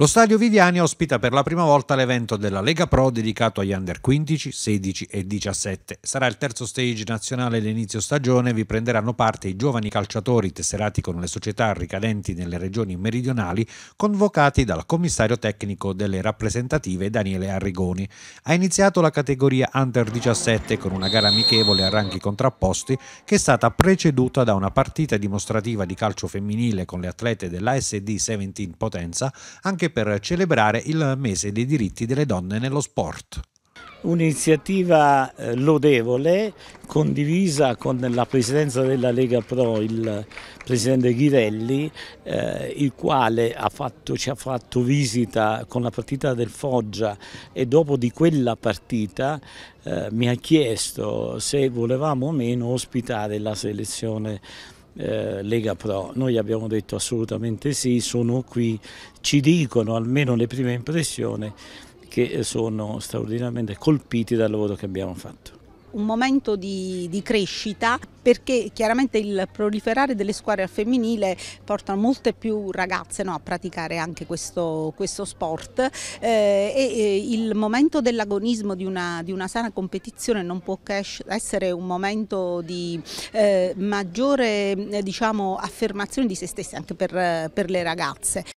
Lo stadio Viviani ospita per la prima volta l'evento della Lega Pro dedicato agli under 15, 16 e 17. Sarà il terzo stage nazionale all'inizio stagione, vi prenderanno parte i giovani calciatori tesserati con le società ricadenti nelle regioni meridionali, convocati dal commissario tecnico delle rappresentative Daniele Arrigoni. Ha iniziato la categoria under 17 con una gara amichevole a ranghi contrapposti che è stata preceduta da una partita dimostrativa di calcio femminile con le atlete dell'ASD 17 Potenza, anche anche per celebrare il mese dei diritti delle donne nello sport. Un'iniziativa eh, lodevole, condivisa con la presidenza della Lega Pro, il presidente Ghirelli, eh, il quale ha fatto, ci ha fatto visita con la partita del Foggia e dopo di quella partita eh, mi ha chiesto se volevamo o meno ospitare la selezione eh, Lega Pro. Noi abbiamo detto assolutamente sì, sono qui, ci dicono almeno le prime impressioni che sono straordinariamente colpiti dal lavoro che abbiamo fatto un momento di, di, crescita perché chiaramente il proliferare delle squadre al femminile porta molte più ragazze no, a praticare anche questo, questo sport eh, e il momento dell'agonismo di, di una, sana competizione non può che essere un momento di eh, maggiore diciamo, affermazione di se stesse anche per, per le ragazze.